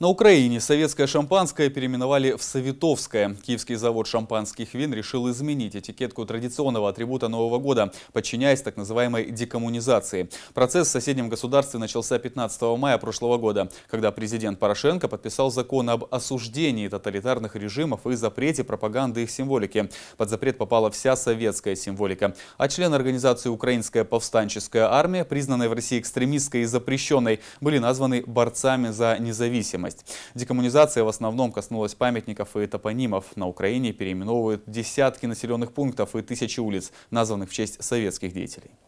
На Украине советское шампанское переименовали в «Советовское». Киевский завод шампанских вин решил изменить этикетку традиционного атрибута Нового года, подчиняясь так называемой декоммунизации. Процесс в соседнем государстве начался 15 мая прошлого года, когда президент Порошенко подписал закон об осуждении тоталитарных режимов и запрете пропаганды их символики. Под запрет попала вся советская символика. А члены организации «Украинская повстанческая армия», признанной в России экстремистской и запрещенной, были названы борцами за независимость недвижимость. Декоммунизация в основном коснулась памятников и топонимов. На Украине переименовывают десятки населенных пунктов и тысячи улиц, названных в честь советских деятелей.